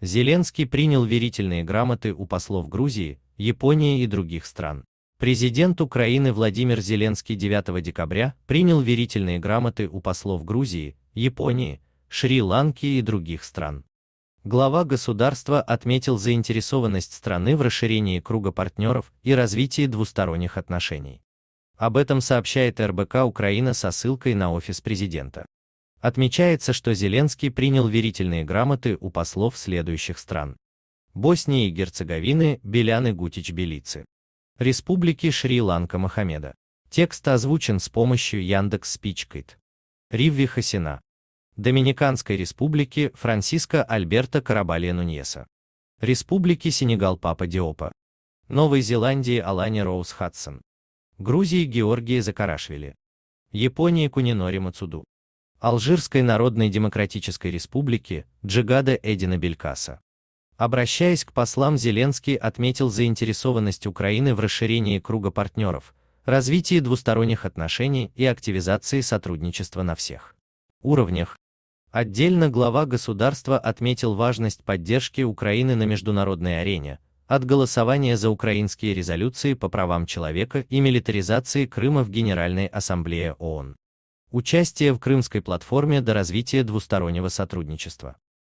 Зеленский принял верительные грамоты у послов Грузии, Японии и других стран. Президент Украины Владимир Зеленский 9 декабря принял верительные грамоты у послов Грузии, Японии, Шри-Ланки и других стран. Глава государства отметил заинтересованность страны в расширении круга партнеров и развитии двусторонних отношений. Об этом сообщает РБК Украина со ссылкой на офис президента. Отмечается, что Зеленский принял верительные грамоты у послов следующих стран. Боснии и Герцеговины Беляны Гутич Белицы. Республики Шри-Ланка Мохаммеда. Текст озвучен с помощью Яндекс Спичкайт. Ривви Хасина. Доминиканской Республики Франциско Альберто Карабалия Нуньеса. Республики Сенегал Папа Диопа. Новой Зеландии Алани Роуз Хадсон. Грузии Георгия Закарашвили. Японии Кунинори Мацуду. Алжирской Народной Демократической Республики Джигада Эдина Белькаса. Обращаясь к послам, Зеленский отметил заинтересованность Украины в расширении круга партнеров, развитии двусторонних отношений и активизации сотрудничества на всех уровнях. Отдельно глава государства отметил важность поддержки Украины на международной арене, от голосования за украинские резолюции по правам человека и милитаризации Крыма в Генеральной Ассамблее ООН. Участие в Крымской платформе до развития двустороннего сотрудничества.